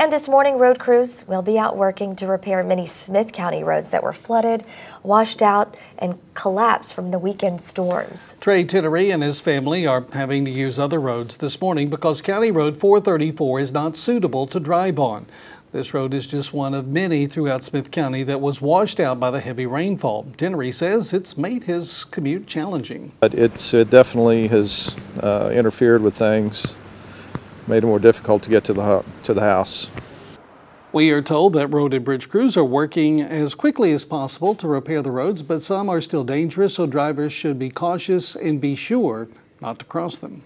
And this morning, road crews will be out working to repair many Smith County roads that were flooded, washed out, and collapsed from the weekend storms. Trey Tittery and his family are having to use other roads this morning because County Road 434 is not suitable to drive on. This road is just one of many throughout Smith County that was washed out by the heavy rainfall. Dennery says it's made his commute challenging. But it's, it definitely has uh, interfered with things made it more difficult to get to the, to the house. We are told that road and bridge crews are working as quickly as possible to repair the roads, but some are still dangerous, so drivers should be cautious and be sure not to cross them.